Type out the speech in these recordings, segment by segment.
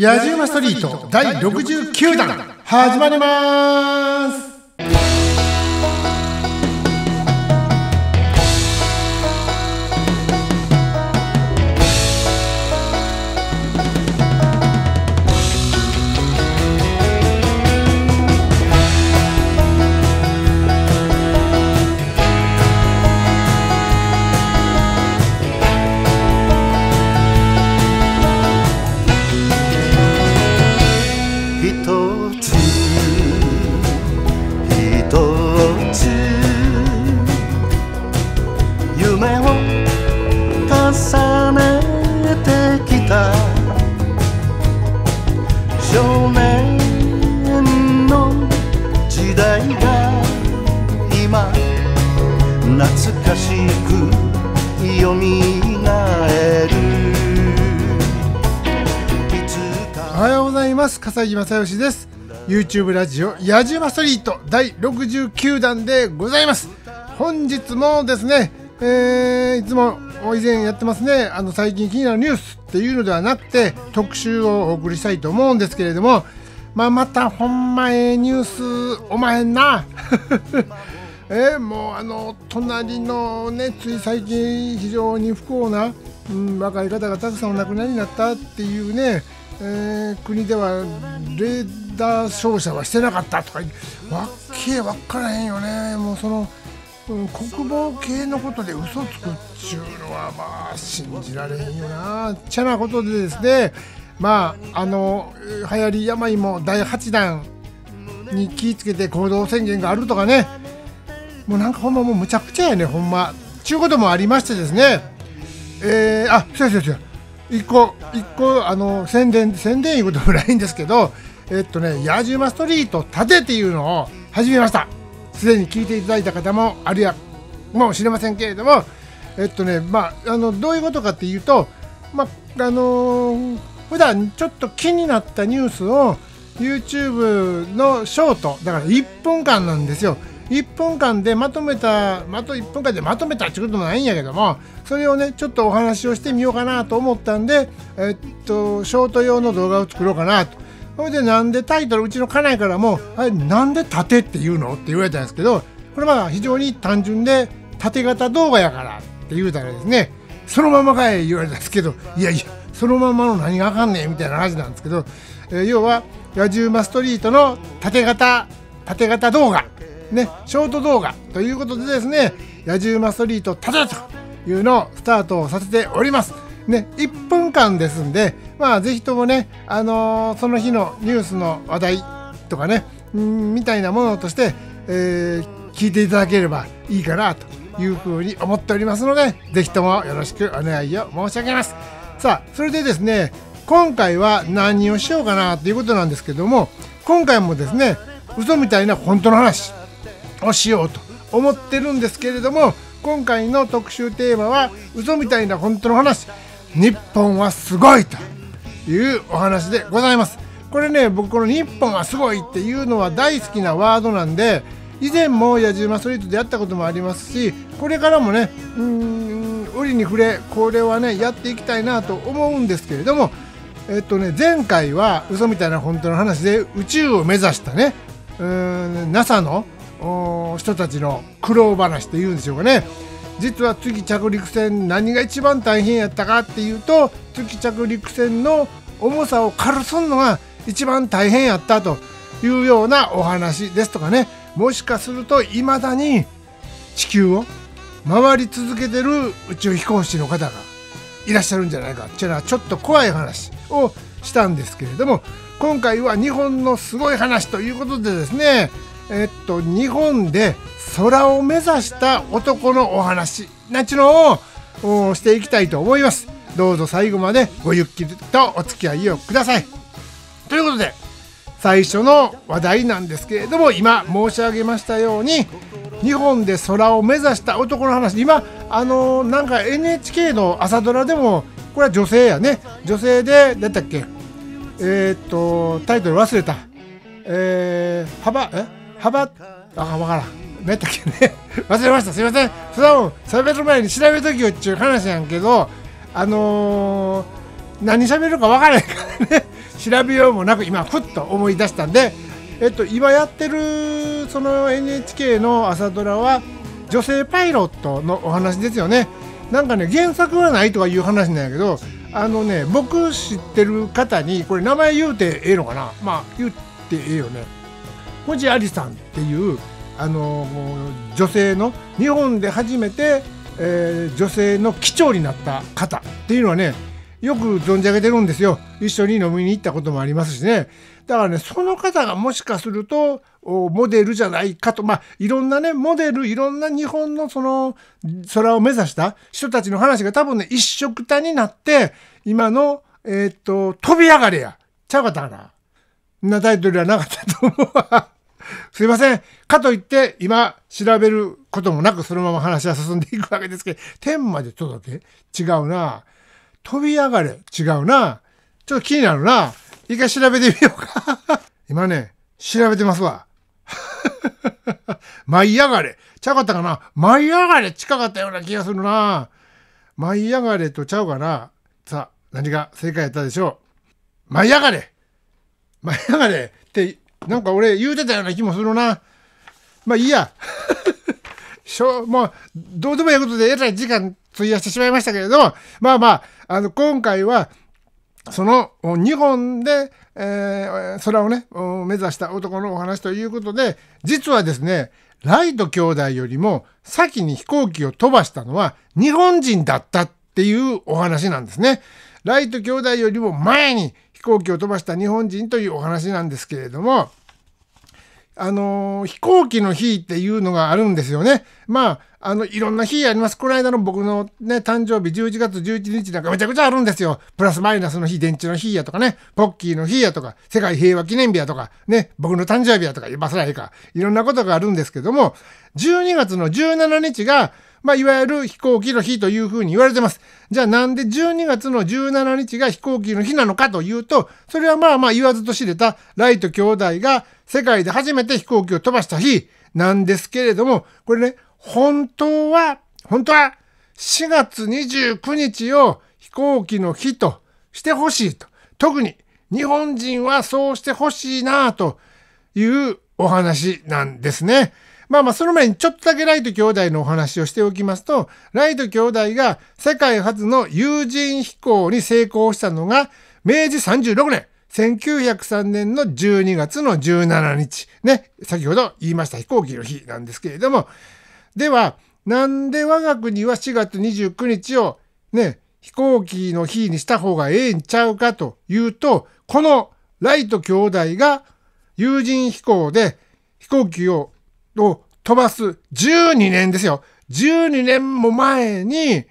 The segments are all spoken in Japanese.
野じ馬ストリート第69弾始まります正義です YouTube ラジオ矢島ストリート第69弾でございます本日もですねえー、いつも以前やってますねあの最近気になるニュースっていうのではなくて特集をお送りしたいと思うんですけれどもまあまたほんまええニュースお前な えー、もうあの隣のねつい最近非常に不幸な、うん、若い方がたくさんお亡くなりになったっていうねえー、国ではレーダー照射はしてなかったとかわっけわからへんよねもうその、うん、国防系のことで嘘つくっちゅうのはまあ信じられへんよなちゃなことでですねまああの流行り病も第8弾に気ぃつけて行動宣言があるとかねもうなんかほんまもうむちゃくちゃやねほんまちゅうこともありましてですねえー、あそうそうそう一個一個あの宣伝宣伝いうこともないんですけどえっとね矢馬ストリート立てっていうのを始めましたすでに聞いていただいた方もあるやもしれませんけれどもえっとねまああのどういうことかっていうとまああのー、普段ちょっと気になったニュースを YouTube のショートだから1分間なんですよ1分間でまとめたまと1分間でまとめたってこともないんやけどもそれをねちょっとお話をしてみようかなと思ったんで、えっとショート用の動画を作ろうかなと。それでなんでタイトルうちの家内からも「あれなんで縦って言うの?」って言われたんですけどこれは非常に単純で縦型動画やからって言うたらですねそのままかい言われたんですけどいやいやそのままの何があかんねんみたいな話なんですけど、えー、要は野獣馬ストリートの縦型縦型動画ね、ショート動画ということでですね、野獣馬ストリートただというのをスタートさせております。ね、1分間ですんで、まあ、ぜひともね、あのー、その日のニュースの話題とかね、みたいなものとして、えー、聞いていただければいいかなというふうに思っておりますので、ぜひともよろしくお願いを申し上げます。さあ、それでですね、今回は何をしようかなということなんですけども、今回もですね、嘘みたいな本当の話をしようと思ってるんですけれども今回の特集テーマは嘘みたいな本当の話日本はすごいというお話でございますこれね僕この日本はすごいっていうのは大好きなワードなんで以前も野矢島ストリートでやったこともありますしこれからもねうーん折に触れこれはねやっていきたいなと思うんですけれどもえっとね前回は嘘みたいな本当の話で宇宙を目指したねうん NASA の人たちの苦労話というんでしょうかね実は月着陸船何が一番大変やったかっていうと月着陸船の重さを軽すんのが一番大変やったというようなお話ですとかねもしかするといまだに地球を回り続けてる宇宙飛行士の方がいらっしゃるんじゃないかっていうのはちょっと怖い話をしたんですけれども今回は日本のすごい話ということでですねえっと日本で空を目指した男のお話なちのをしていきたいと思いますどうぞ最後までごゆっくりとお付き合いをくださいということで最初の話題なんですけれども今申し上げましたように日本で空を目指した男の話今あのー、なんか NHK の朝ドラでもこれは女性やね女性で何だっけえー、っとタイトル忘れたえー、幅え幅あ分からん何やったっけね 忘れましたすいませんそれる前に調べときよっちゅう話やんけどあのー、何喋るか分からへんからね 調べようもなく今ふっと思い出したんでえっと今やってるその NHK の朝ドラは女性パイロットのお話ですよねなんかね原作はないとかいう話なんやけどあのね僕知ってる方にこれ名前言うてええのかなまあ言ってええよね星ありさんっていうあの女性の日本で初めて、えー、女性の機長になった方っていうのはねよく存じ上げてるんですよ一緒に飲みに行ったこともありますしねだからねその方がもしかするとモデルじゃないかとまあいろんなねモデルいろんな日本のその空を目指した人たちの話が多分ね一色たになって今のえー、っと飛び上がれやちゃうかったかななタイトルはなかったと思うわ。すいません。かといって、今、調べることもなく、そのまま話は進んでいくわけですけど、天まで届け違うな。飛び上がれ違うな。ちょっと気になるな。一回調べてみようか。今ね、調べてますわ。舞い上がれ。ちゃうかったかな舞い上がれ近かったような気がするな。舞い上がれとちゃうかな。さあ、何が正解やったでしょう。舞い上がれ舞い上がれなんか俺言うてたような気もするな。まあいいや。しょもう、どうでもいいことでえらい時間費やしてしまいましたけれども、まあまあ、あの、今回は、その日本で、えー、空をね、目指した男のお話ということで、実はですね、ライト兄弟よりも先に飛行機を飛ばしたのは日本人だったっていうお話なんですね。ライト兄弟よりも前に飛行機を飛ばした日本人というお話なんですけれども、あのー、飛行機の日っていうのがあるんですよね。まあ、あの、いろんな日あります。この間の僕のね、誕生日11月11日なんかめちゃくちゃあるんですよ。プラスマイナスの日、電池の日やとかね、ポッキーの日やとか、世界平和記念日やとか、ね、僕の誕生日やとか、言わせないか。いろんなことがあるんですけども、12月の17日が、まあ、いわゆる飛行機の日というふうに言われてます。じゃあなんで12月の17日が飛行機の日なのかというと、それはまあまあ言わずと知れたライト兄弟が世界で初めて飛行機を飛ばした日なんですけれども、これね、本当は、本当は4月29日を飛行機の日としてほしいと。特に日本人はそうしてほしいなというお話なんですね。まあまあその前にちょっとだけライト兄弟のお話をしておきますと、ライト兄弟が世界初の有人飛行に成功したのが明治36年。1903年の12月の17日。ね。先ほど言いました飛行機の日なんですけれども。では、なんで我が国は4月29日をね、飛行機の日にした方がええんちゃうかというと、このライト兄弟が有人飛行で飛行機をを飛ばす12年ですよ。12年も前に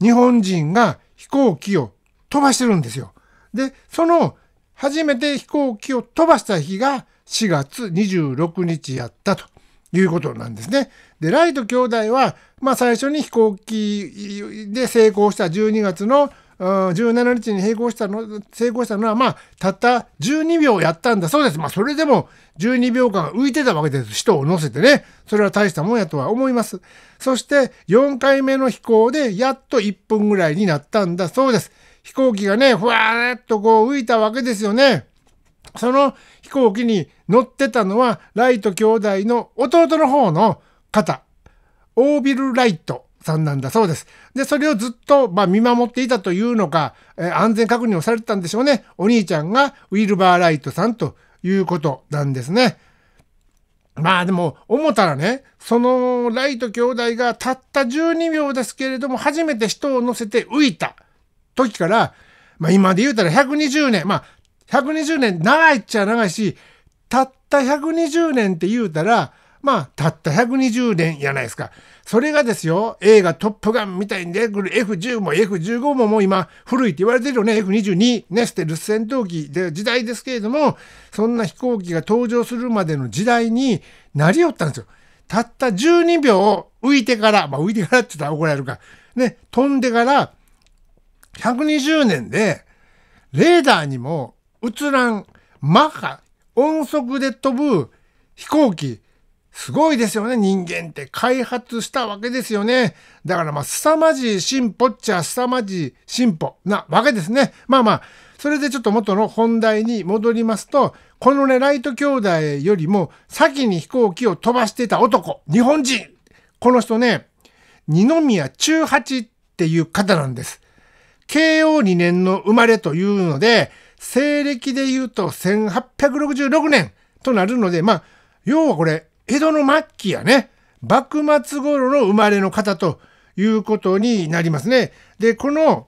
日本人が飛行機を飛ばしてるんですよ。で、その初めて飛行機を飛ばした日が4月26日やったということなんですね。で、ライト兄弟は、まあ最初に飛行機で成功した12月のうん、17日に成功したの成功したのは、まあ、たった12秒やったんだそうです。まあ、それでも12秒間浮いてたわけです。人を乗せてね。それは大したもんやとは思います。そして、4回目の飛行で、やっと1分ぐらいになったんだそうです。飛行機がね、ふわーっとこう浮いたわけですよね。その飛行機に乗ってたのは、ライト兄弟の弟の方の方、オービル・ライトさんなんだそうです。で、それをずっと、まあ、見守っていたというのか、えー、安全確認をされてたんでしょうね。お兄ちゃんがウィルバー・ライトさんということなんですね。まあでも、思ったらね、そのライト兄弟がたった12秒ですけれども、初めて人を乗せて浮いた時から、まあ今で言うたら120年、まあ120年長いっちゃ長いし、たった120年って言うたら、まあ、たった120年やないですか。それがですよ、映画トップガンみたいに出てくる F10 も F15 ももう今古いって言われてるよね。F22、ね、ステルス戦闘機で時代ですけれども、そんな飛行機が登場するまでの時代になりよったんですよ。たった12秒浮いてから、まあ浮いてからって言ったら怒られるか。ね、飛んでから120年で、レーダーにも映らん、マッハ、音速で飛ぶ飛行機、すごいですよね、人間って開発したわけですよね。だからまあ、凄まじい進歩っちゃ凄まじい進歩なわけですね。まあまあ、それでちょっと元の本題に戻りますと、このね、ライト兄弟よりも先に飛行機を飛ばしてた男、日本人この人ね、二宮中八っていう方なんです。慶応2年の生まれというので、西暦で言うと1866年となるので、まあ、要はこれ、江戸の末期やね幕末頃の生まれの方ということになりますね。でこの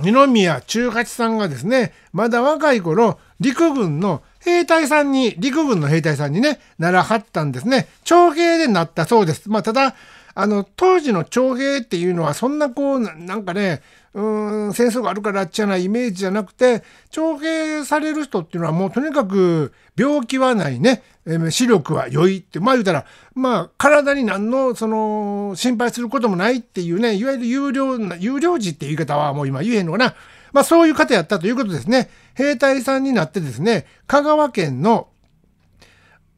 二宮中八さんがですねまだ若い頃陸軍の兵隊さんに陸軍の兵隊さんにねならはったんですね徴兵でなったそうです。まあ、ただあの、当時の徴兵っていうのはそんなこう、なんかね、うん、戦争があるからちゃなイメージじゃなくて、徴兵される人っていうのはもうとにかく病気はないね、視力は良いって、まあ言うたら、まあ体に何のその心配することもないっていうね、いわゆる有料な、有料児っていう言い方はもう今言えへんのかな。まあそういう方やったということですね。兵隊さんになってですね、香川県の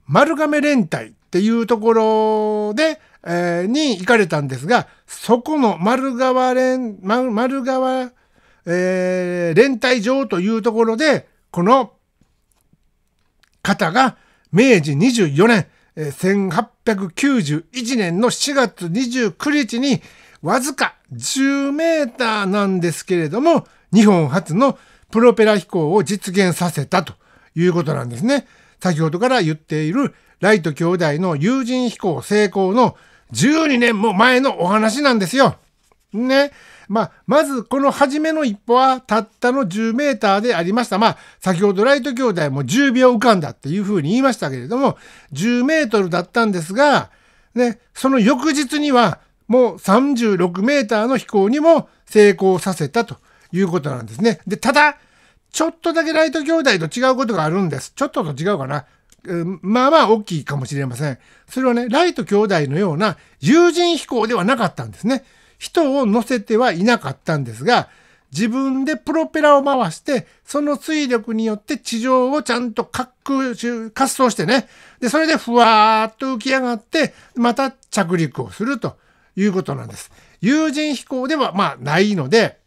丸亀連隊っていうところで、えー、に行かれたんですが、そこの丸川連、丸川、えー、連隊場というところで、この方が明治24年、え1891年の4月29日に、わずか10メーターなんですけれども、日本初のプロペラ飛行を実現させたということなんですね。先ほどから言っているライト兄弟の友人飛行成功の12年も前のお話なんですよ。ね。まあ、まずこの初めの一歩はたったの10メーターでありました。まあ、先ほどライト兄弟も10秒浮かんだっていうふうに言いましたけれども、10メートルだったんですが、ね、その翌日にはもう36メーターの飛行にも成功させたということなんですね。で、ただ、ちょっとだけライト兄弟と違うことがあるんです。ちょっとと違うかな。まあまあ大きいかもしれません。それはね、ライト兄弟のような友人飛行ではなかったんですね。人を乗せてはいなかったんですが、自分でプロペラを回して、その推力によって地上をちゃんと滑空滑走してね。で、それでふわーっと浮き上がって、また着陸をするということなんです。友人飛行ではまあないので、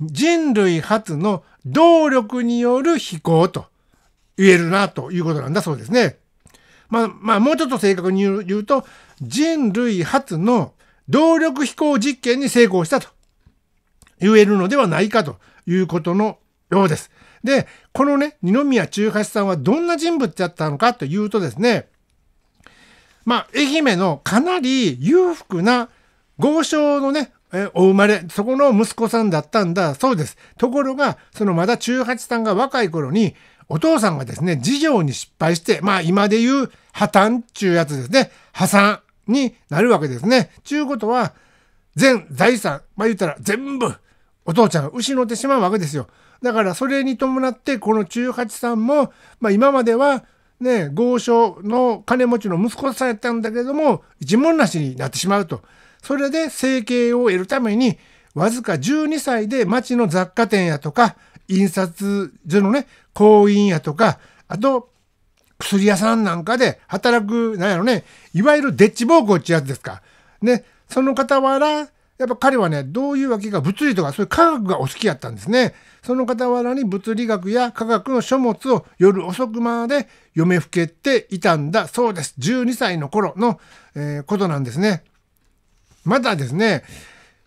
人類初の動力による飛行と言えるなということなんだそうですね。まあ、まあ、もうちょっと正確に言うと、人類初の動力飛行実験に成功したと言えるのではないかということのようです。で、このね、二宮中八さんはどんな人物だったのかというとですね、まあ、愛媛のかなり裕福な豪商のね、えお生まれ、そこの息子さんだったんだそうです。ところが、そのまだ中八さんが若い頃に、お父さんがですね、事業に失敗して、まあ今で言う破綻っていうやつですね、破産になるわけですね。ちゅうことは、全財産、まあ言ったら全部、お父ちゃんが失ってしまうわけですよ。だからそれに伴って、この中八さんも、まあ今までは、ね、豪商の金持ちの息子さんやったんだけども、一文なしになってしまうと。それで生計を得るために、わずか12歳で町の雑貨店やとか、印刷所のね、行員やとか、あと、薬屋さんなんかで働く、なんやろね、いわゆるデッチ暴行ってやつですか。ね、その傍ら、やっぱ彼はね、どういうわけか物理とかそういう科学がお好きやったんですね。その傍らに物理学や科学の書物を夜遅くまで読めふけていたんだそうです。12歳の頃の、えー、ことなんですね。またですね、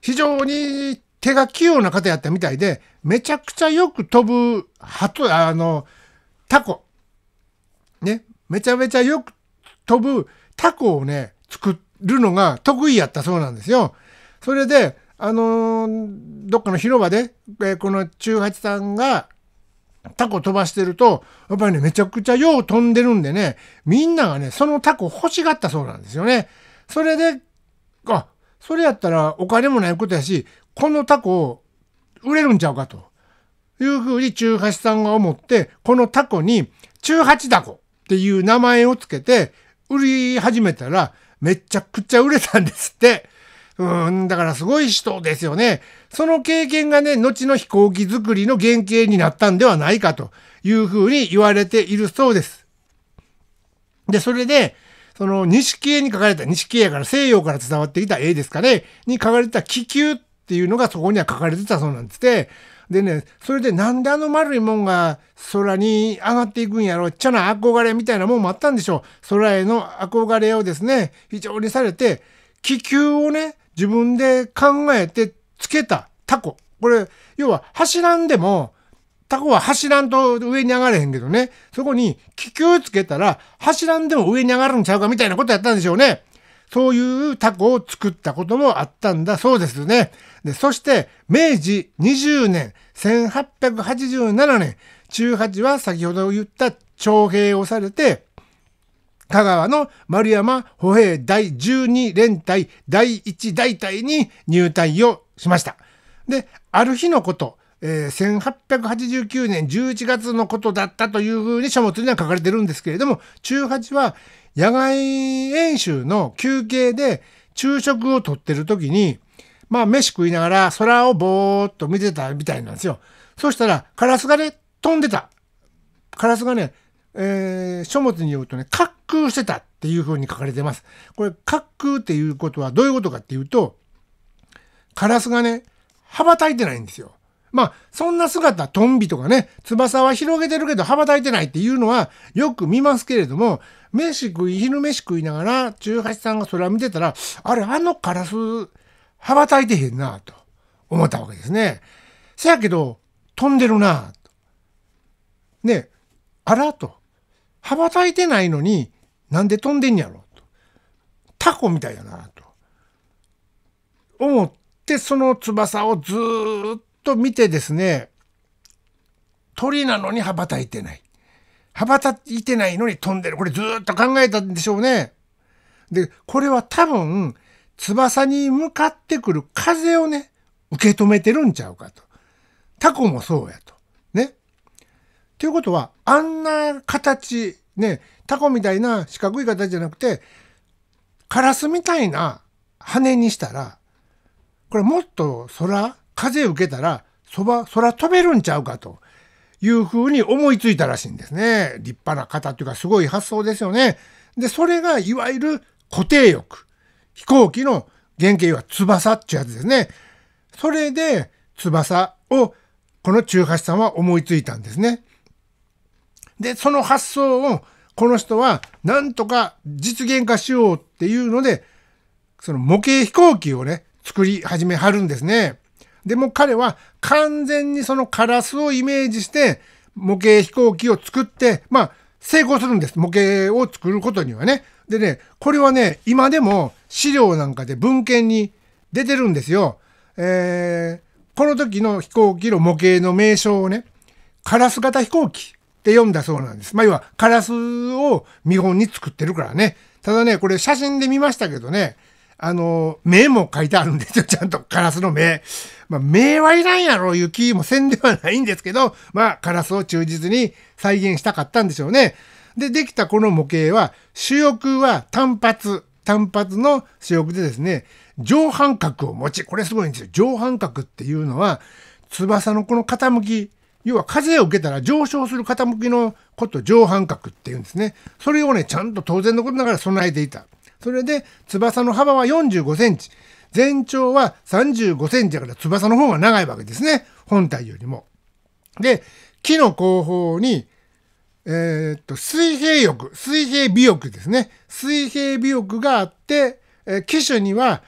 非常に手が器用な方やったみたいで、めちゃくちゃよく飛ぶ鳩、あの、タコ。ね。めちゃめちゃよく飛ぶタコをね、作るのが得意やったそうなんですよ。それで、あのー、どっかの広場で、えー、この中八さんがタコ飛ばしてると、やっぱりね、めちゃくちゃよう飛んでるんでね、みんながね、そのタコ欲しがったそうなんですよね。それで、あ、それやったらお金もないことやし、このタコ売れるんちゃうかというふうに中八さんが思ってこのタコに中八タコっていう名前をつけて売り始めたらめちゃくちゃ売れたんですって。うん、だからすごい人ですよね。その経験がね、後の飛行機作りの原型になったんではないかというふうに言われているそうです。で、それで、その、錦絵に書かれた、錦絵やから西洋から伝わってきた絵ですかね、に書かれた気球っっていうのがそこには書かれてたそうなんですて。でね、それでなんであの丸いもんが空に上がっていくんやろ、ちゃな憧れみたいなもんもあったんでしょう。空への憧れをですね、非常にされて、気球をね、自分で考えてつけたタコ。これ、要は走らんでも、タコは走らんと上に上がれへんけどね、そこに気球つけたら走らんでも上に上がるんちゃうかみたいなことやったんでしょうね。そういうタコを作ったこともあったんだそうですね。でそして明治20年1887年中八は先ほど言った徴兵をされて香川の丸山歩兵第12連隊第1大隊に入隊をしました。である日のこと、えー、1889年11月のことだったというふうに書物には書かれてるんですけれども中八は野外演習の休憩で昼食をとってる時に、まあ飯食いながら空をぼーっと見てたみたいなんですよ。そしたらカラスがね、飛んでた。カラスがね、えー、書物によるとね、滑空してたっていう風に書かれてます。これ、滑空っていうことはどういうことかっていうと、カラスがね、羽ばたいてないんですよ。まあ、そんな姿、トンビとかね、翼は広げてるけど羽ばたいてないっていうのはよく見ますけれども、飯食い、昼飯食いながら、中八さんがそれを見てたら、あれ、あのカラス、羽ばたいてへんな、と思ったわけですね。せやけど、飛んでるな、と。ね、あら、と。羽ばたいてないのに、なんで飛んでんやろ、と。タコみたいだな、と。思って、その翼をずっと見てですね、鳥なのに羽ばたいてない。羽ばたいてないのに飛んでる。これずっと考えたんでしょうね。で、これは多分、翼に向かってくる風をね、受け止めてるんちゃうかと。タコもそうやと。ね。ということは、あんな形、ね、タコみたいな四角い形じゃなくて、カラスみたいな羽にしたら、これもっと空、風受けたら、そば、空飛べるんちゃうかと。いうふうに思いついたらしいんですね。立派な方というかすごい発想ですよね。で、それがいわゆる固定翼。飛行機の原型は翼っていうやつですね。それで翼をこの中橋さんは思いついたんですね。で、その発想をこの人はなんとか実現化しようっていうので、その模型飛行機をね、作り始めはるんですね。でも彼は完全にそのカラスをイメージして模型飛行機を作って、まあ、成功するんです。模型を作ることにはね。でね、これはね、今でも資料なんかで文献に出てるんですよ。えー、この時の飛行機の模型の名称をね、カラス型飛行機って読んだそうなんです。まあ、要はカラスを見本に作ってるからね。ただね、これ写真で見ましたけどね、あの、目も書いてあるんですよ、ちゃんと。カラスの目。まあ、目はいらんやろ、いう気もせんではないんですけど、まあ、カラスを忠実に再現したかったんでしょうね。で、できたこの模型は、主翼は単発、単発の主翼でですね、上半角を持ち、これすごいんですよ。上半角っていうのは、翼のこの傾き、要は風を受けたら上昇する傾きのこと上半角っていうんですね。それをね、ちゃんと当然のことながら備えていた。それで、翼の幅は45センチ。全長は35センチだから翼の方が長いわけですね。本体よりも。で、木の後方に、えー、っと、水平翼、水平尾翼ですね。水平尾翼があって、えー、機種には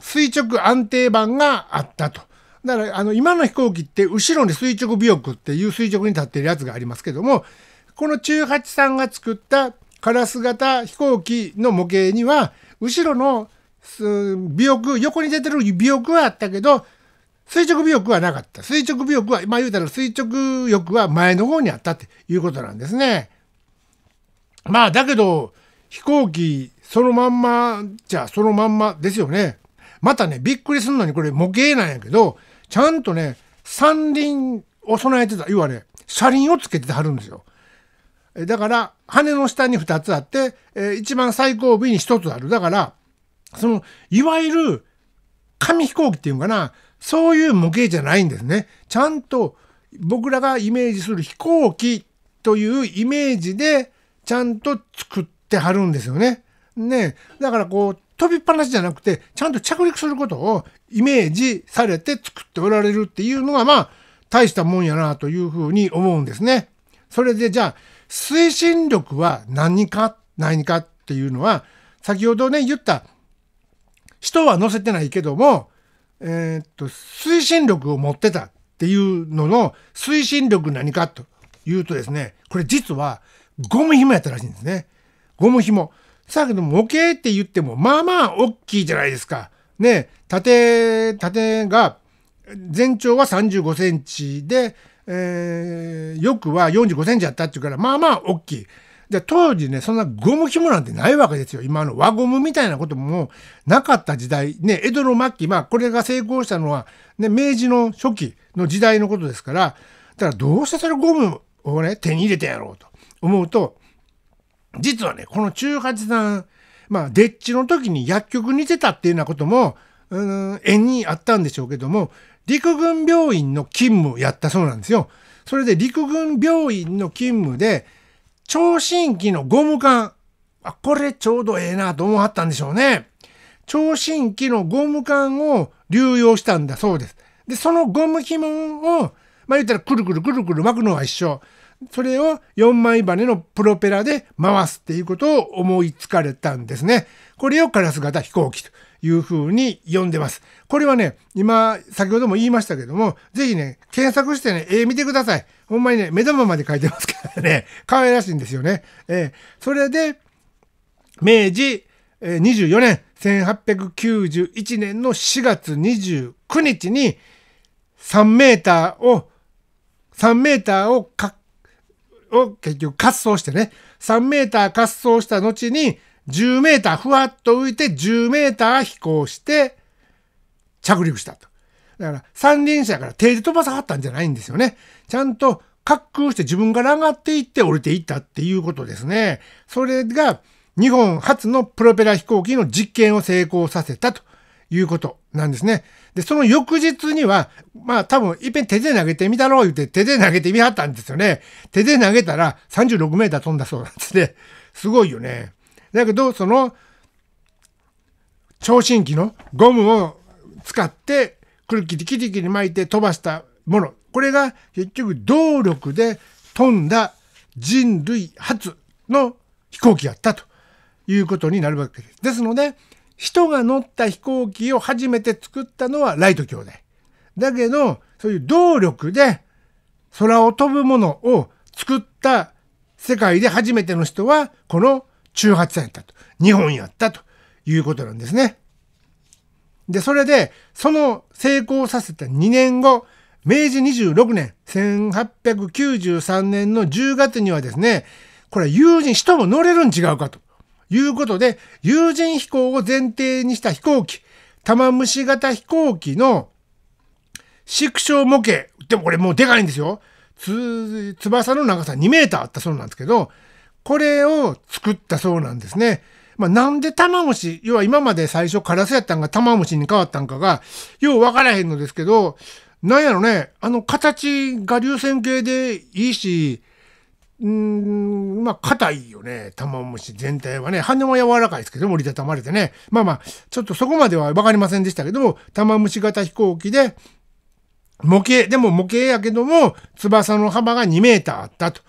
垂直安定板があったと。だから、あの、今の飛行機って後ろに垂直尾翼っていう垂直に立ってるやつがありますけども、この中八さんが作ったカラス型飛行機の模型には、後ろの尾翼、横に出てる尾翼はあったけど、垂直尾翼はなかった。垂直尾翼は、まあ言うたら垂直翼は前の方にあったっていうことなんですね。まあだけど、飛行機そのまんまじゃそのまんまですよね。またね、びっくりするのにこれ模型なんやけど、ちゃんとね、三輪を備えてた、要はね、車輪をつけてはるんですよ。だから羽の下に2つあって、えー、一番最後尾に1つあるだからそのいわゆる紙飛行機っていうかなそういう模型じゃないんですね。ちゃんと僕らがイメージする飛行機というイメージでちゃんと作ってはるんですよね。ねだからこう飛びっぱなしじゃなくてちゃんと着陸することをイメージされて作っておられるっていうのがまあ大したもんやなというふうに思うんですね。それでじゃあ推進力は何か何かっていうのは先ほどね言った人は乗せてないけども、えー、っと推進力を持ってたっていうのの推進力何かというとですねこれ実はゴム紐やったらしいんですね。ゴム紐。さっきの模型って言ってもまあまあ大きいじゃないですか。ね縦縦が全長は35センチでえー、よくは45センチあったっていうから、まあまあ大きい。で、当時ね、そんなゴム紐なんてないわけですよ。今の輪ゴムみたいなこともなかった時代。ね、江戸の末期、まあこれが成功したのは、ね、明治の初期の時代のことですから、だからどうしてそれゴムをね、手に入れてやろうと思うと、実はね、この中八さん、まあ、デッチの時に薬局に出たっていうようなことも、うん、縁にあったんでしょうけども、陸軍病院の勤務やったそうなんですよ。それで陸軍病院の勤務で、聴診器のゴム管。あ、これちょうどええなと思はったんでしょうね。聴診器のゴム管を流用したんだそうです。で、そのゴム紐を、まあ、言ったらくるくるくるくる巻くのは一緒。それを4枚羽のプロペラで回すっていうことを思いつかれたんですね。これをカラス型飛行機というふうに読んでます。これはね、今、先ほども言いましたけども、ぜひね、検索してね、絵、えー、見てください。ほんまにね、目玉まで書いてますからね、可愛らしいんですよね。えー、それで、明治24年、1891年の4月29日に、3メーターを、3メーターをか、を結局滑走してね、3メーター滑走した後に、10メーターふわっと浮いて10メーター飛行して着陸したと。だから三輪車から手で飛ばさはったんじゃないんですよね。ちゃんと滑空して自分から上がっていって降りていったっていうことですね。それが日本初のプロペラ飛行機の実験を成功させたということなんですね。で、その翌日には、まあ多分いっぺん手で投げてみたろう言って手で投げてみはったんですよね。手で投げたら36メーター飛んだそうなんですね。すごいよね。だけど、その、聴診器のゴムを使って、くるきりきりきり巻いて飛ばしたもの。これが結局動力で飛んだ人類初の飛行機やったということになるわけです。ですので、人が乗った飛行機を初めて作ったのはライト兄弟。だけど、そういう動力で空を飛ぶものを作った世界で初めての人は、この中八やったと。日本やったということなんですね。で、それで、その成功させた2年後、明治26年、1893年の10月にはですね、これ有人、人も乗れるん違うかということで、有人飛行を前提にした飛行機、玉虫型飛行機の縮小模型、でもこれもうでかいんですよ。つ、翼の長さ2メーターあったそうなんですけど、これを作ったそうなんですね。まあ、なんで玉虫、要は今まで最初カラスやったんが玉虫に変わったんかが、ようわからへんのですけど、なんやろね、あの形が流線形でいいし、うん、まあ、硬いよね。玉虫全体はね。羽は柔らかいですけど、折りたたまれてね。まあまあ、ちょっとそこまでは分かりませんでしたけども、玉虫型飛行機で、模型、でも模型やけども、翼の幅が2メーターあったと。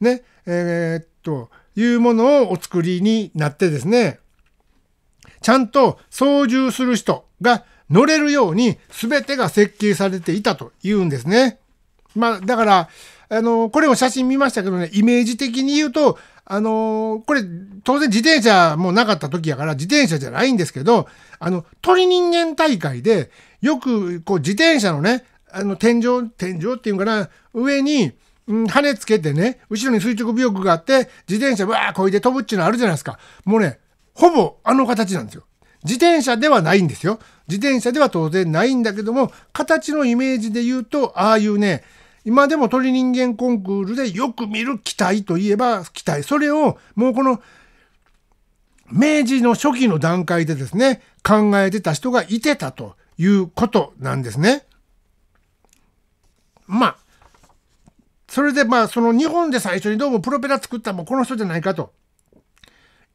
ね。えー、というものをお作りになってですね、ちゃんと操縦する人が乗れるように全てが設計されていたというんですね。まあ、だから、あの、これも写真見ましたけどね、イメージ的に言うと、あの、これ、当然自転車もなかった時やから、自転車じゃないんですけど、あの、鳥人間大会で、よく、こう、自転車のね、あの、天井、天井っていうんかな、上に、うん、羽つけてね、後ろに垂直尾翼があって、自転車わーこいで飛ぶっていうのあるじゃないですか。もうね、ほぼあの形なんですよ。自転車ではないんですよ。自転車では当然ないんだけども、形のイメージで言うと、ああいうね、今でも鳥人間コンクールでよく見る機体といえば機体。それをもうこの明治の初期の段階でですね、考えてた人がいてたということなんですね。まあ、それでまあその日本で最初にどうもプロペラ作ったもこの人じゃないかと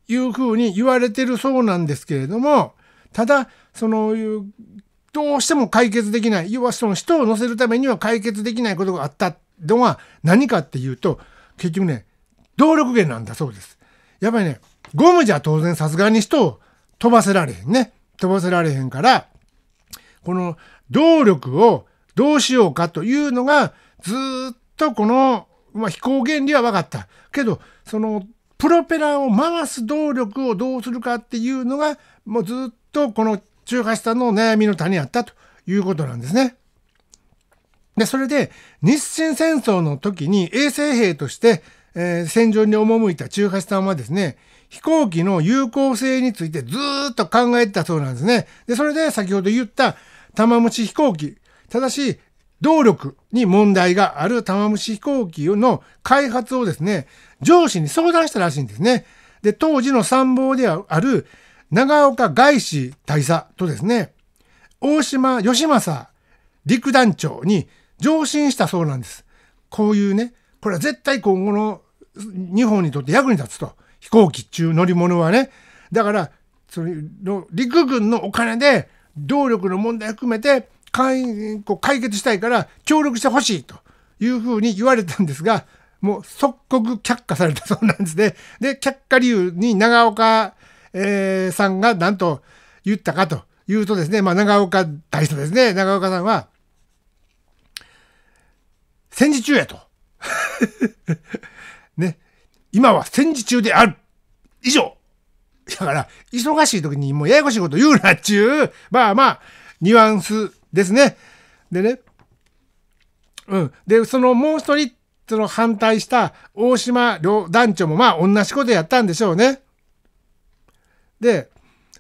いうふうに言われてるそうなんですけれどもただそのどうしても解決できない要はその人を乗せるためには解決できないことがあったのは何かっていうと結局ね動力源なんだそうです。やっぱりねゴムじゃ当然さすがに人を飛ばせられへんね飛ばせられへんからこの動力をどうしようかというのがずっとこの、まあ、飛行原理は分かった。けど、その、プロペラを回す動力をどうするかっていうのが、もうずっとこの中華さんの悩みの谷あったということなんですね。で、それで、日清戦争の時に衛生兵として、えー、戦場に赴いた中華さんはですね、飛行機の有効性についてずっと考えてたそうなんですね。で、それで先ほど言った玉虫飛行機。ただし、動力に問題がある玉虫飛行機の開発をですね、上司に相談したらしいんですね。で、当時の参謀である長岡外資大佐とですね、大島義政陸団長に上申したそうなんです。こういうね、これは絶対今後の日本にとって役に立つと。飛行機中乗り物はね。だから、その陸軍のお金で動力の問題含めて解こう解決したいから協力してほしいというふうに言われたんですが、もう即刻却下されたそうなんですね。で、却下理由に長岡、えー、さんが何と言ったかというとですね、まあ、長岡大佐ですね、長岡さんは、戦時中やと。ね、今は戦時中である。以上。だから、忙しい時にもうややこしいこと言うなっちゅう、まあまあ、ニュアンスですね。でね、うん。で、そのもう一人、その反対した大島両団長もまあ同じことやったんでしょうね。で、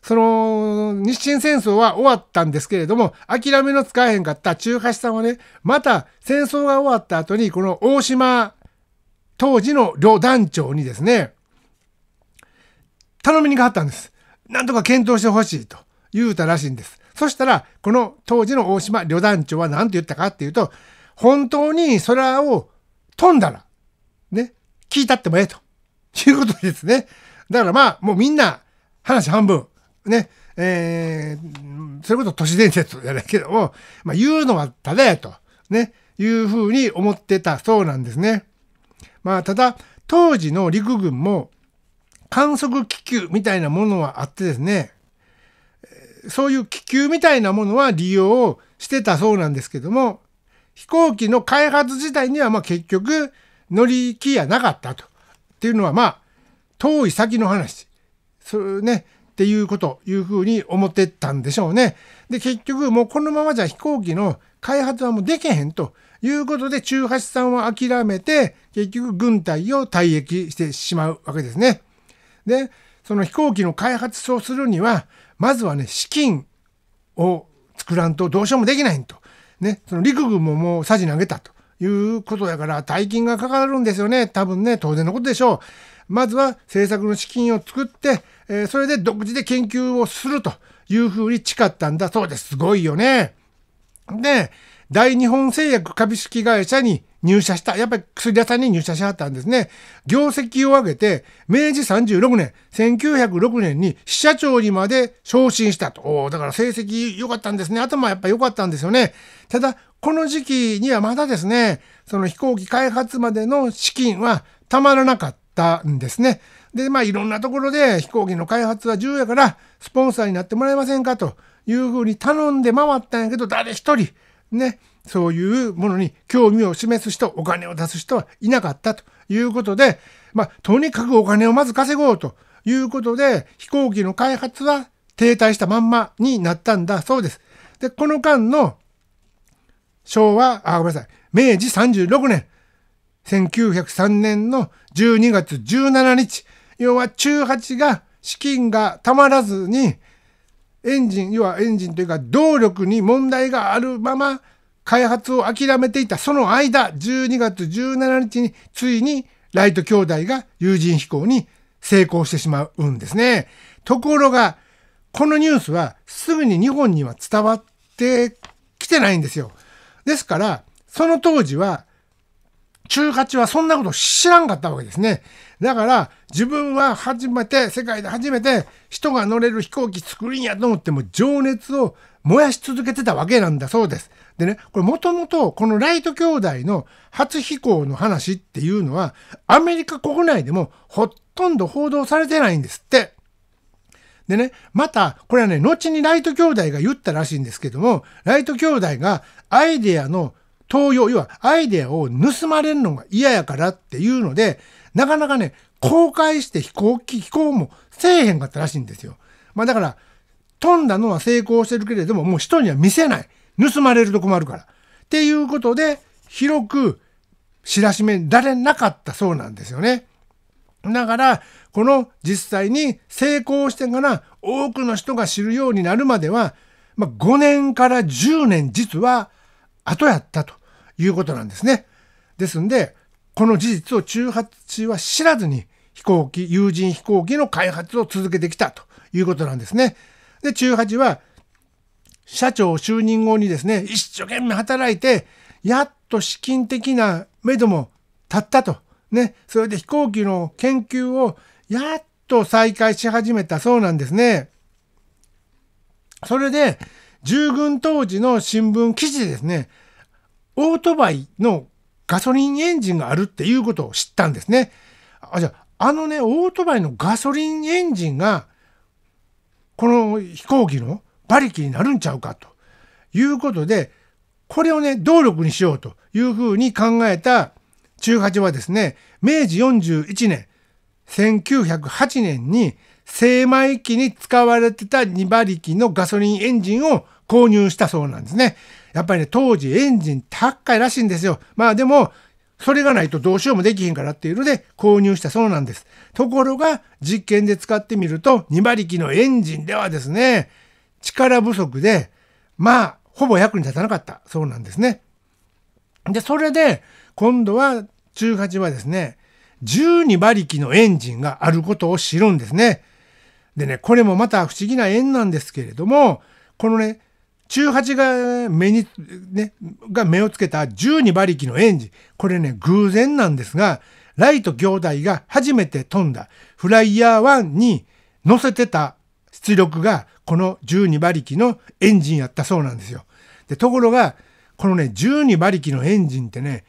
その日清戦争は終わったんですけれども、諦めのつかへんかった中橋さんはね、また戦争が終わった後に、この大島当時の両団長にですね、頼みにかかったんです。なんとか検討してほしいと言うたらしいんです。そしたら、この当時の大島旅団長は何て言ったかっていうと、本当に空を飛んだら、ね、聞いたってもええということですね。だからまあ、もうみんな、話半分、ね、えー、それこそ都市伝説じゃないけども、まあ言うのはただやと、ね、いうふうに思ってたそうなんですね。まあただ、当時の陸軍も観測気球みたいなものはあってですね、そういう気球みたいなものは利用してたそうなんですけども、飛行機の開発自体にはま結局乗り気やなかったと。っていうのはまあ、遠い先の話。それね、っていうこと、いうふうに思ってたんでしょうね。で、結局もうこのままじゃ飛行機の開発はもうできへんということで、中八さんは諦めて、結局軍隊を退役してしまうわけですね。で、その飛行機の開発をするにはまずはね資金を作らんとどうしようもできないんと、ね、その陸軍ももうさじ投げたということやから大金がかかるんですよね多分ね当然のことでしょう。まずは政策の資金を作って、えー、それで独自で研究をするというふうに誓ったんだそうです。すごいよね。で、大日本製薬株式会社に入社した、やっぱり薬屋さんに入社しはったんですね。業績を上げて、明治36年、1906年に支社長にまで昇進したと。おだから成績良かったんですね。頭やっぱ良かったんですよね。ただ、この時期にはまだですね、その飛行機開発までの資金はたまらなかったんですね。で、まあいろんなところで飛行機の開発は重要やから、スポンサーになってもらえませんかというふうに頼んで回ったんやけど、誰一人、ね、そういうものに興味を示す人、お金を出す人はいなかったということで、まあ、とにかくお金をまず稼ごうということで、飛行機の開発は停滞したまんまになったんだそうです。で、この間の昭和、あ、ごめんなさい、明治36年、1903年の12月17日、要は中8が資金がたまらずに、エンジン、要はエンジンというか動力に問題があるまま開発を諦めていたその間、12月17日についにライト兄弟が有人飛行に成功してしまうんですね。ところが、このニュースはすぐに日本には伝わってきてないんですよ。ですから、その当時は、中八はそんなこと知らんかったわけですね。だから、自分は初めて、世界で初めて人が乗れる飛行機作るんやと思っても情熱を燃やし続けてたわけなんだそうです。でね、これもともとこのライト兄弟の初飛行の話っていうのは、アメリカ国内でもほとんど報道されてないんですって。でね、また、これはね、後にライト兄弟が言ったらしいんですけども、ライト兄弟がアイデアの盗用、要はアイデアを盗まれるのが嫌やからっていうので、なかなかね、公開して飛行機、飛行もせえへんかったらしいんですよ。まあだから、飛んだのは成功してるけれども、もう人には見せない。盗まれると困るから。っていうことで、広く知らしめられなかったそうなんですよね。だから、この実際に成功してから多くの人が知るようになるまでは、まあ、5年から10年実は後やったということなんですね。ですんで、この事実を中8は知らずに飛行機、有人飛行機の開発を続けてきたということなんですね。で、中八は社長就任後にですね、一生懸命働いて、やっと資金的な目処も立ったと。ね、それで飛行機の研究をやっと再開し始めたそうなんですね。それで、従軍当時の新聞記事でですね、オートバイのガソリンエンジンがあるっていうことを知ったんですね。あ、じゃあ、あのね、オートバイのガソリンエンジンが、この飛行機の馬力になるんちゃうかということでこれをね動力にしようというふうに考えた中八はですね明治41年1908年に精米機に使われてた2馬力のガソリンエンジンを購入したそうなんですね。やっぱりね、当時エンジン高いらしいんですよ。まあでも、それがないとどうしようもできへんからっていうので購入したそうなんです。ところが、実験で使ってみると、2馬力のエンジンではですね、力不足で、まあ、ほぼ役に立たなかったそうなんですね。で、それで、今度は、中八はですね、12馬力のエンジンがあることを知るんですね。でね、これもまた不思議な縁なんですけれども、このね、中八が目に、ね、が目をつけた12馬力のエンジン。これね、偶然なんですが、ライト兄弟が初めて飛んだフライヤー1に乗せてた出力がこの12馬力のエンジンやったそうなんですよ。で、ところが、このね、12馬力のエンジンってね、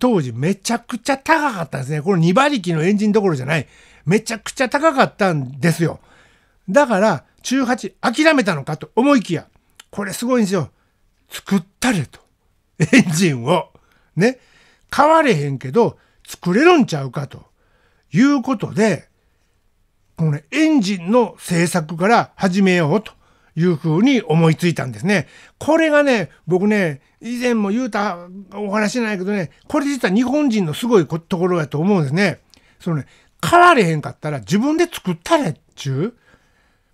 当時めちゃくちゃ高かったんですね。この2馬力のエンジンどころじゃない。めちゃくちゃ高かったんですよ。だから、中8諦めたのかと思いきや、これすごいんですよ。作ったれと。エンジンを。ね。変われへんけど、作れるんちゃうかということで、このね、エンジンの製作から始めようというふうに思いついたんですね。これがね、僕ね、以前も言うたお話じゃないけどね、これ実は日本人のすごいところやと思うんですね。そのね、買われへんかったら自分で作ったれっちゅう。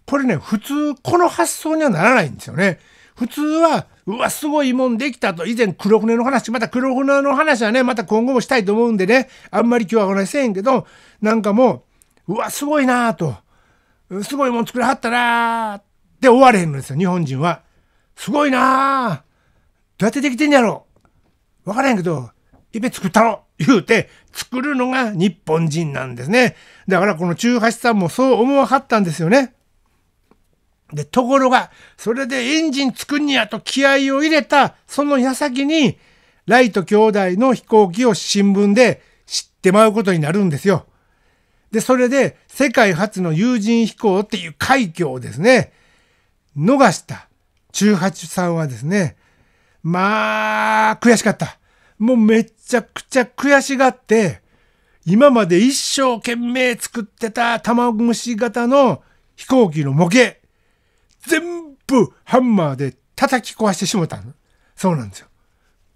これね、普通この発想にはならないんですよね。普通は、うわ、すごいもんできたと、以前黒船の話、また黒船の話はね、また今後もしたいと思うんでね、あんまり今日はお話せへんけど、なんかもう、うわすごいなとすごいもん作らはったなーって終われへんのですよ日本人は。すごいなどうやってできてんやろわからへんけどいべ作ったろ言うて作るのが日本人なんですね。だからこの中八さんもそう思わはったんですよね。で、ところが、それでエンジン作んにやと気合を入れた、その矢先に、ライト兄弟の飛行機を新聞で知ってまうことになるんですよ。で、それで世界初の有人飛行っていう快挙をですね、逃した中八さんはですね、まあ、悔しかった。もうめちゃくちゃ悔しがって、今まで一生懸命作ってた卵虫型の飛行機の模型、全部ハンマーで叩き壊してしもたそうなんですよ。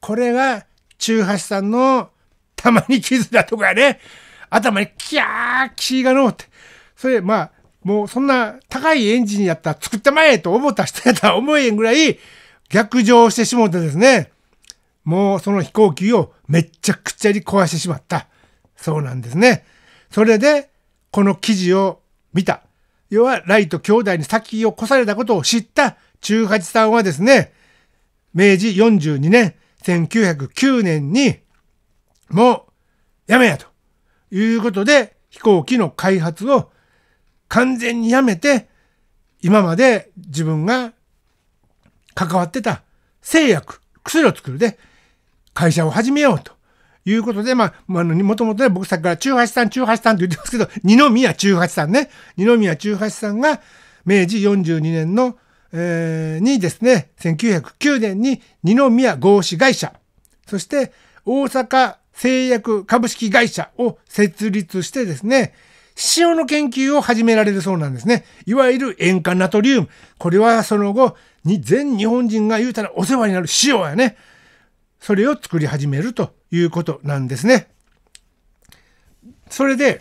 これが、中八さんのたまに傷だとかね、頭にキャー気がのうて。それ、まあ、もうそんな高いエンジンやったら作ってまえと思った人やったら思えんぐらい逆上してしもうてですね。もうその飛行機をめちゃくちゃに壊してしまった。そうなんですね。それで、この記事を見た。要は、ライト兄弟に先を越されたことを知った中八さんはですね、明治42年、1909年に、もう、やめやと。いうことで飛行機の開発を完全にやめて今まで自分が関わってた製薬薬を作るで会社を始めようということで、まあ、もともとね、僕さっきから中八さん、中八さんって言ってますけど、二宮中八さんね、二宮中八さんが明治42年の、えー、にですね、1909年に二宮合資会社、そして大阪製薬株式会社を設立してですね、塩の研究を始められるそうなんですね。いわゆる塩化ナトリウム。これはその後、に全日本人が言うたらお世話になる塩やね。それを作り始めるということなんですね。それで、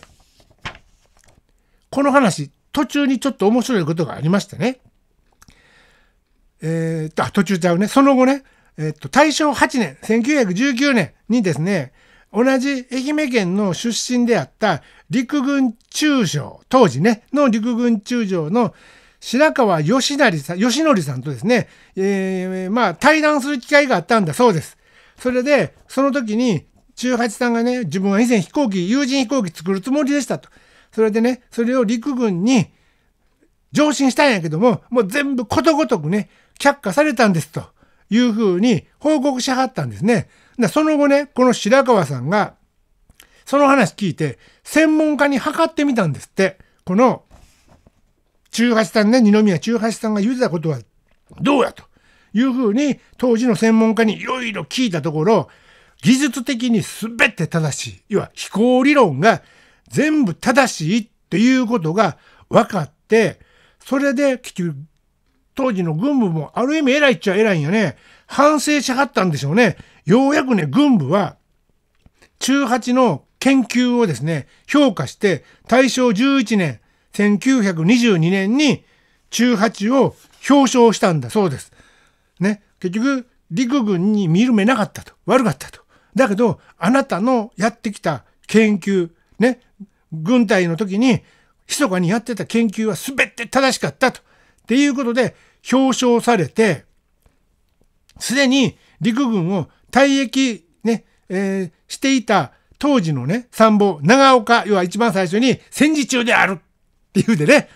この話、途中にちょっと面白いことがありましてね。えー、っと、途中ちゃうね。その後ね、えー、っと、大正8年、1919年にですね、同じ愛媛県の出身であった陸軍中将、当時ね、の陸軍中将の白川義成さん、義則さんとですね、えー、まあ対談する機会があったんだそうです。それで、その時に、中八さんがね、自分は以前飛行機、友人飛行機作るつもりでしたと。それでね、それを陸軍に上申したんやけども、もう全部ことごとくね、却下されたんですというふうに報告しはったんですね。で、その後ね、この白川さんが、その話聞いて、専門家に測ってみたんですって。この、中八さんね、二宮中八さんが言ってたことは、どうやというふうに、当時の専門家にいろいろ聞いたところ、技術的に全て正しい。要は飛行理論が全部正しいっていうことが分かって、それで当時の軍部もある意味偉いっちゃ偉いんよね。反省しはったんでしょうね。ようやくね、軍部は、中八の研究をですね、評価して、大正11年、1922年に中八を表彰したんだそうです。ね、結局、陸軍に見る目なかったと。悪かったと。だけど、あなたのやってきた研究、ね、軍隊の時に、密かにやってた研究は全て正しかったと。っていうことで、表彰されて、すでに陸軍を退役ね、えー、していた当時のね、参謀、長岡、要は一番最初に戦時中であるって言うでね、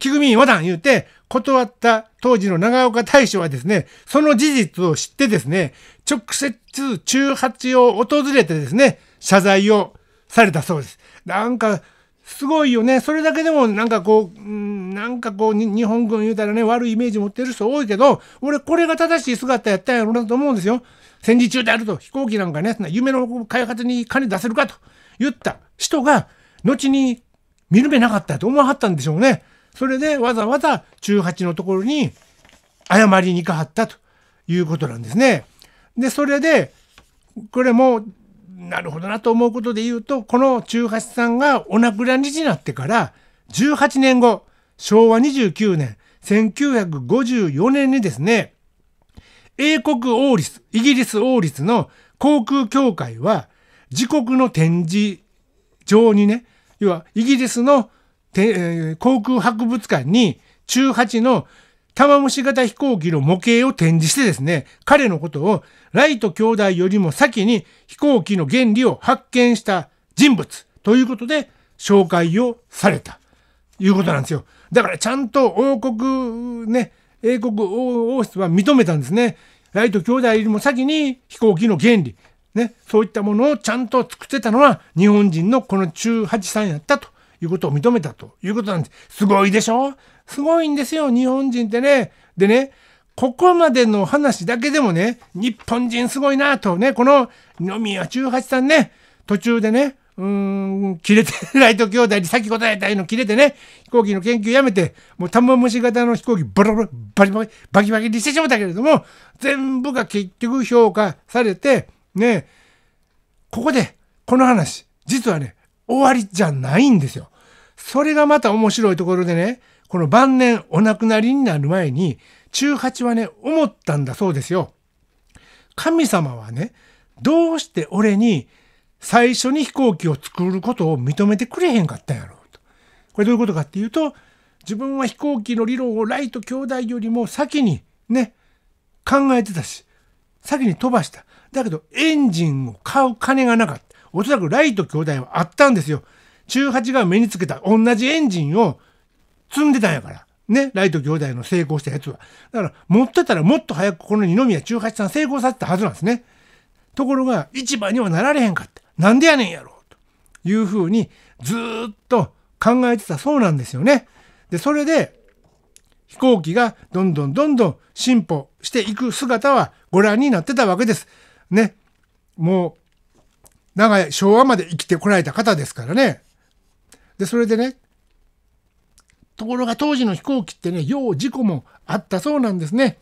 菊民和談言うて、断った当時の長岡大将はですね、その事実を知ってですね、直接中八を訪れてですね、謝罪をされたそうです。なんか、すごいよね。それだけでもなんかこう、うん、なんかこう、日本軍言うたらね、悪いイメージ持ってる人多いけど、俺これが正しい姿やったんやろうなと思うんですよ。戦時中であると、飛行機なんかね、夢の開発に金出せるかと言った人が、後に見る目なかったと思わはったんでしょうね。それでわざわざ中8のところに謝りに行かはったということなんですね。で、それで、これもなるほどなと思うことで言うとこの中八さんがお亡くなりになってから18年後昭和29年1954年にですね英国王立イギリス王立の航空協会は自国の展示場にね要はイギリスの航空博物館に中8の玉虫型飛行機の模型を展示してですね、彼のことをライト兄弟よりも先に飛行機の原理を発見した人物ということで紹介をされた。いうことなんですよ。だからちゃんと王国、ね、英国王室は認めたんですね。ライト兄弟よりも先に飛行機の原理、ね、そういったものをちゃんと作ってたのは日本人のこの中八さんやったということを認めたということなんです。すごいでしょすごいんですよ、日本人ってね。でね、ここまでの話だけでもね、日本人すごいなとね、この二宮中八さんね、途中でね、うーん、切れて、ライト兄弟に先答えたいの切れてね、飛行機の研究やめて、もう玉虫型の飛行機ボロボロ、バリバリ、バキバキにしてしまったけれども、全部が結局評価されて、ね、ここで、この話、実はね、終わりじゃないんですよ。それがまた面白いところでね、この晩年お亡くなりになる前に中八はね思ったんだそうですよ。神様はねどうして俺に最初に飛行機を作ることを認めてくれへんかったんやろうと。これどういうことかっていうと自分は飛行機の理論をライト兄弟よりも先にね考えてたし先に飛ばした。だけどエンジンを買う金がなかった。おそらくライト兄弟はあったんですよ。18が目につけた同じエンジンを積んでたんやから。ね、ライト兄弟の成功したやつは。だから、持ってたらもっと早くこの二宮中八さん成功させたはずなんですね。ところが、市場にはなられへんかった。なんでやねんやろうというふうに、ずっと考えてたそうなんですよね。で、それで、飛行機がどんどんどんどん進歩していく姿はご覧になってたわけです。ね。もう、長い昭和まで生きてこられた方ですからね。で、それでね、ところが当時の飛行機ってね、要事故もあったそうなんですね。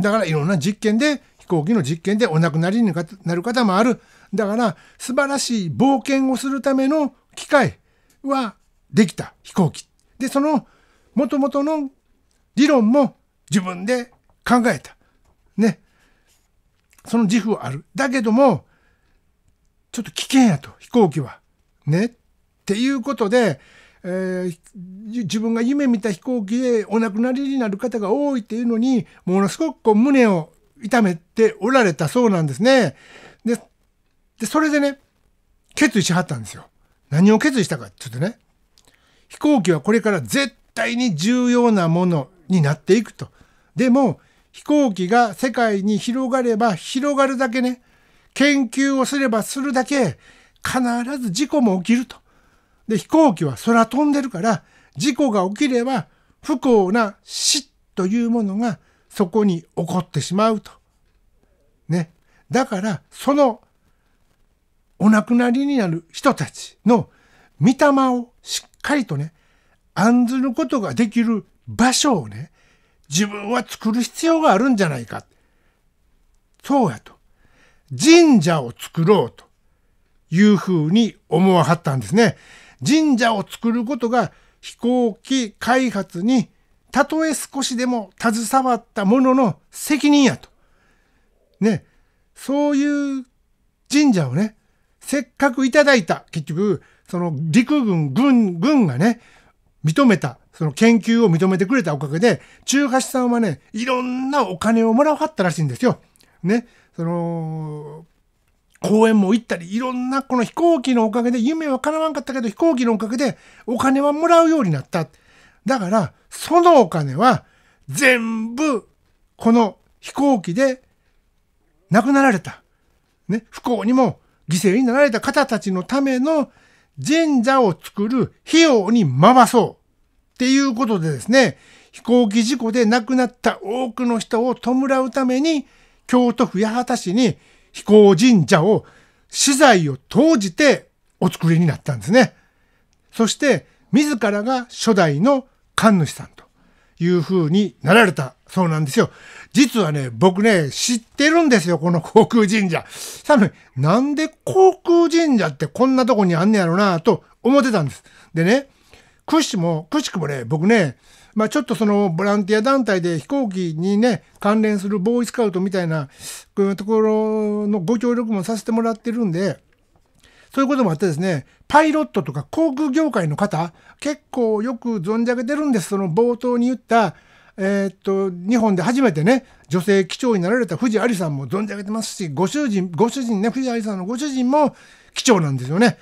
だからいろんな実験で、飛行機の実験でお亡くなりになる方もある。だから素晴らしい冒険をするための機械はできた飛行機。で、その元々の理論も自分で考えた。ね。その自負はある。だけども、ちょっと危険やと、飛行機は。ね。っていうことで、えー、自分が夢見た飛行機でお亡くなりになる方が多いっていうのに、ものすごくこう胸を痛めておられたそうなんですね。で、でそれでね、決意しはったんですよ。何を決意したかって言うとね、飛行機はこれから絶対に重要なものになっていくと。でも、飛行機が世界に広がれば広がるだけね、研究をすればするだけ、必ず事故も起きると。で、飛行機は空飛んでるから、事故が起きれば不幸な死というものがそこに起こってしまうと。ね。だから、そのお亡くなりになる人たちの御霊をしっかりとね、案ずることができる場所をね、自分は作る必要があるんじゃないか。そうやと。神社を作ろうというふうに思わはったんですね。神社を作ることが飛行機開発にたとえ少しでも携わった者の責任やと。ね、そういう神社をね、せっかくいただいた、結局、その陸軍、軍、軍がね、認めた、その研究を認めてくれたおかげで、中橋さんはね、いろんなお金をもらわかったらしいんですよ。ね、その、公園も行ったり、いろんなこの飛行機のおかげで、夢は叶わんかったけど飛行機のおかげでお金はもらうようになった。だから、そのお金は全部この飛行機で亡くなられた。ね、不幸にも犠牲になられた方たちのための神社を作る費用に回そう。っていうことでですね、飛行機事故で亡くなった多くの人を弔うために、京都府八幡市に飛行神社を資材を投じてお作りになったんですね。そして自らが初代の神主さんという風になられたそうなんですよ。実はね、僕ね、知ってるんですよ、この航空神社。多に、なんで航空神社ってこんなとこにあんねやろなと思ってたんです。でね、くしも、くしくもね、僕ね、まあ、ちょっとそのボランティア団体で飛行機にね、関連するボーイスカウトみたいな、こういうところのご協力もさせてもらってるんで、そういうこともあってですね、パイロットとか航空業界の方、結構よく存じ上げてるんです。その冒頭に言った、えー、っと、日本で初めてね、女性機長になられた藤有さんも存じ上げてますし、ご主人、ご主人ね、藤有さんのご主人も機長なんですよね。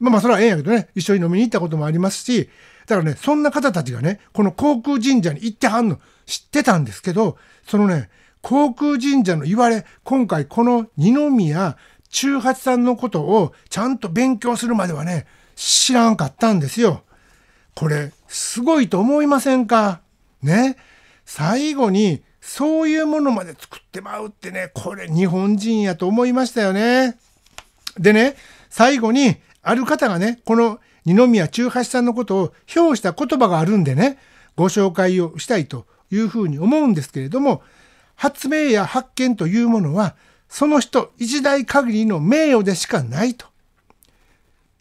まあまあそれはええんやけどね、一緒に飲みに行ったこともありますし、だからね、そんな方たちがね、この航空神社に行ってはんの知ってたんですけど、そのね、航空神社の言われ、今回この二宮中八さんのことをちゃんと勉強するまではね、知らんかったんですよ。これ、すごいと思いませんかね。最後に、そういうものまで作ってまうってね、これ日本人やと思いましたよね。でね、最後に、ある方がね、この二宮中八さんのことを評した言葉があるんでね、ご紹介をしたいというふうに思うんですけれども、発明や発見というものは、その人一代限りの名誉でしかないと。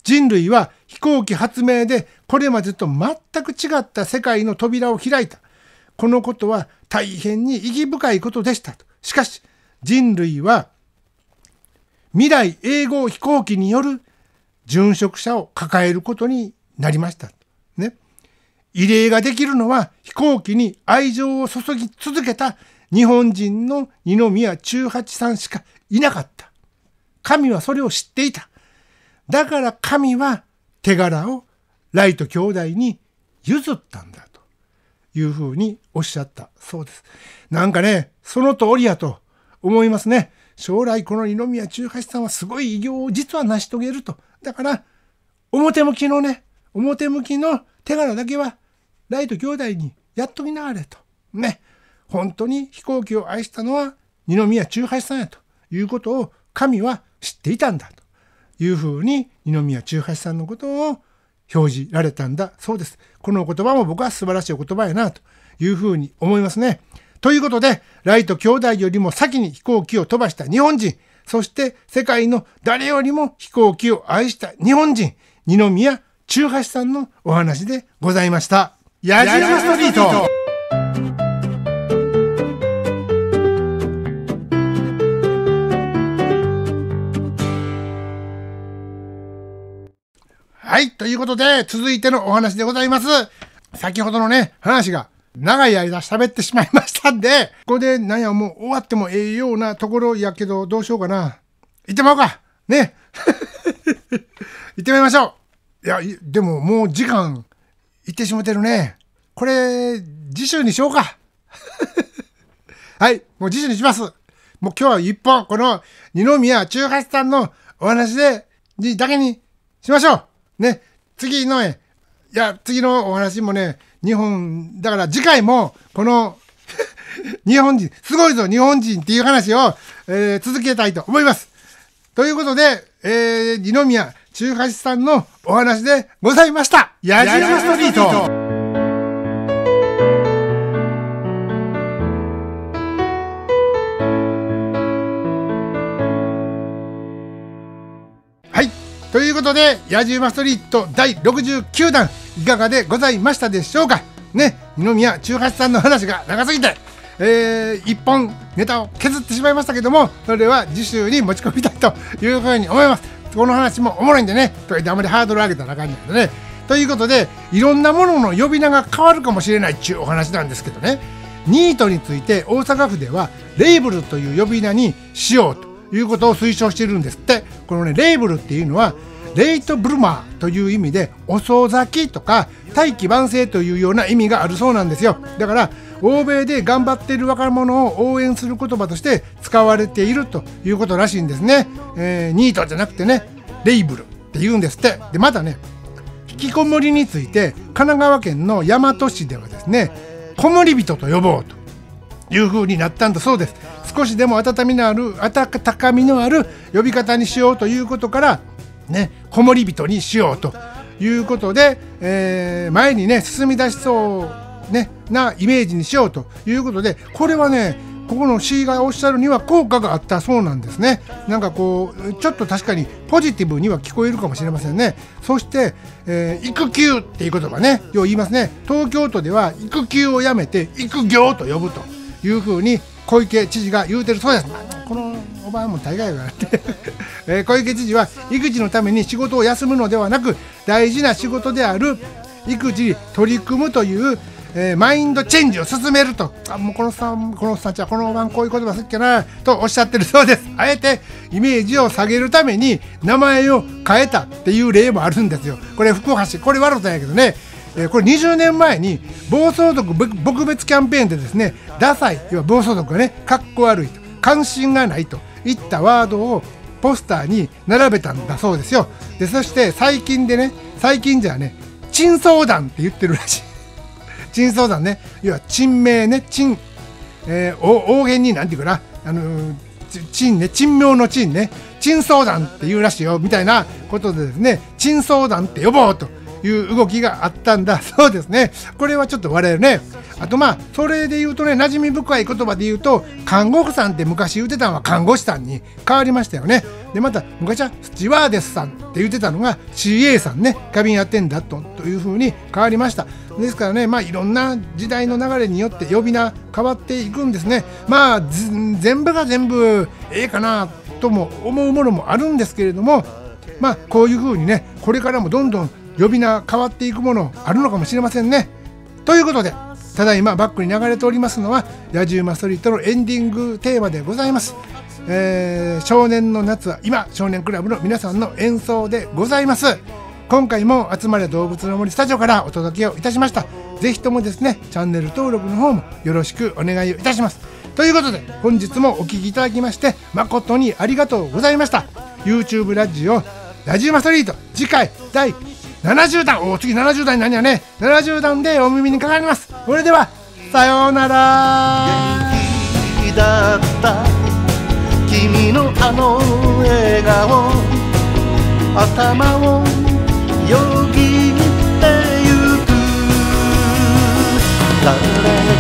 人類は飛行機発明でこれまでと全く違った世界の扉を開いた。このことは大変に意義深いことでしたと。しかし人類は未来永劫飛行機による殉職者を抱えることになりました。ね。異例ができるのは飛行機に愛情を注ぎ続けた日本人の二宮中八さんしかいなかった。神はそれを知っていた。だから神は手柄をライト兄弟に譲ったんだというふうにおっしゃったそうです。なんかね、その通りやと思いますね。将来この二宮中八さんはすごい偉業を実は成し遂げるとだから、表向きのね、表向きの手柄だけは、ライト兄弟にやっときなあれと。ね。本当に飛行機を愛したのは二宮中八さんやということを神は知っていたんだというふうに二宮中八さんのことを表示られたんだそうです。この言葉も僕は素晴らしいお言葉やなというふうに思いますね。ということで、ライト兄弟よりも先に飛行機を飛ばした日本人、そして世界の誰よりも飛行機を愛した日本人、二宮中橋さんのお話でございました。矢島ストリートはい、ということで、続いてのお話でございます。先ほどのね、話が長い間喋ってしまいましたんで、ここでなんやもう終わってもええようなところやけど、どうしようかな。行ってまおうかね 行ってみましょういや、でももう時間、行ってしもてるね。これ、次週にしようか。はい、もう次週にします。もう今日は一本、この二宮中八さんのお話で、にだけにしましょうね、次の、いや、次のお話もね、日本、だから次回も、この、日本人、すごいぞ、日本人っていう話を、えー、続けたいと思います。ということで、えー、二宮中華さんのお話でございました。やじろストリート。ということで、野獣馬ストリート第69弾、いかがでございましたでしょうかね二宮中八さんの話が長すぎてえー、一本ネタを削ってしまいましたけどもそれは次週に持ち込みたいというふうに思いますこの話もおもろいんでねとあまりハードル上げたらあかんのでねということでいろんなものの呼び名が変わるかもしれないっちゅうお話なんですけどねニートについて大阪府ではレーブルという呼び名にしようということを推奨しているんですってこのねレーブルっていうのはレイトブルマーという意味で遅咲きとか大器晩成というような意味があるそうなんですよだから欧米で頑張っている若者を応援する言葉として使われているということらしいんですね、えー、ニートじゃなくてねレイブルって言うんですってでまたね引きこもりについて神奈川県の大和市ではですねこもり人と呼ぼうという風になったんだそうです少しでも温みのある温かみのある呼び方にしようということからね、こもり人にしようということで、えー、前にね、進み出しそう、ね、なイメージにしようということで、これはね、ここの C がおっしゃるには効果があったそうなんですね。なんかこう、ちょっと確かにポジティブには聞こえるかもしれませんね。そして、えー、育休っていう言葉ね、よう言いますね。東京都では育休をやめて育業と呼ぶというふうに小池知事が言うてるそうです。このお前も大概笑って えー、小池知事は育児のために仕事を休むのではなく大事な仕事である育児に取り組むというえー、マインドチェンジを進めると、あもうこのさん、このさんちはこのんこういう言葉すっけな、とおっしゃってるそうです。あえてイメージを下げるために名前を変えたっていう例もあるんですよ。これ福橋、これ悪んやけどね、えこれ20年前に暴走族撲滅キャンペーンでですね、ダサい、要は暴走族がね、かっこ悪いと、関心がないと。いったワードをポスターに並べたんだそうですよでそして最近でね最近じゃね珍相談って言ってるらしい 珍相談ね要は珍名ね珍、えー、大げんに何て言うかなあのー、珍ね珍妙の珍ね珍相談って言うらしいよみたいなことでですね珍相談って呼ぼうという動きがあったんだそうですねこれはちょっと我々ねあとまあそれで言うとね馴染み深い言葉で言うと看護婦さんって昔言ってたのは看護師さんに変わりましたよねでまた昔はスチュワーデスさんって言ってたのが CA さんね花瓶ビンアテンダトというふうに変わりましたですからねまあいろんな時代の流れによって呼び名変わっていくんですねまあ全部が全部ええかなとも思うものもあるんですけれどもまあこういうふうにねこれからもどんどん呼び名変わっていくものあるのかもしれませんね。ということでただいまバックに流れておりますのは「野獣馬ストリート」のエンディングテーマでございます、えー、少年の夏は今少年クラブの皆さんの演奏でございます今回も「集まれ動物の森」スタジオからお届けをいたしました是非ともですねチャンネル登録の方もよろしくお願いをいたしますということで本日もお聴きいただきまして誠にありがとうございました YouTube ラジオラジウマストリート次回第70段お次70段になるやね70段でお耳にかかりますそれではさようなら元気だった君のあの笑顔頭をよぎってゆく誰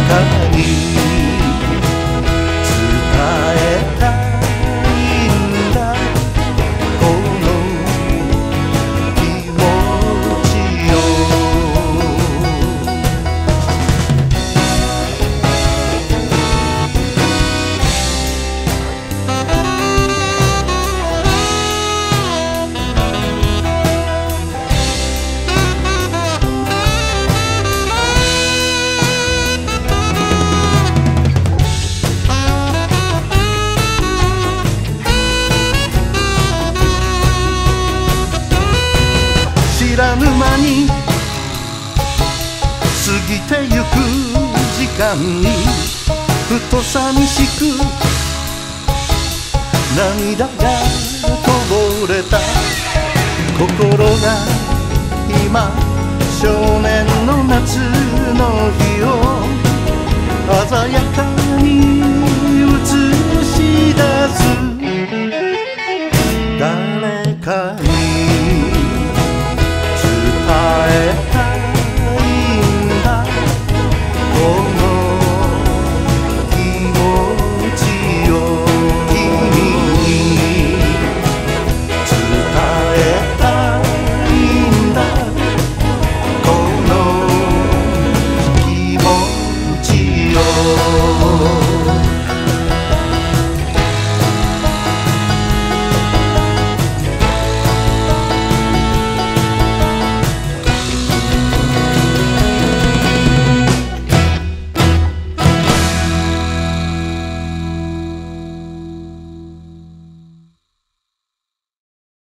かに今少年の夏の日を鮮やかに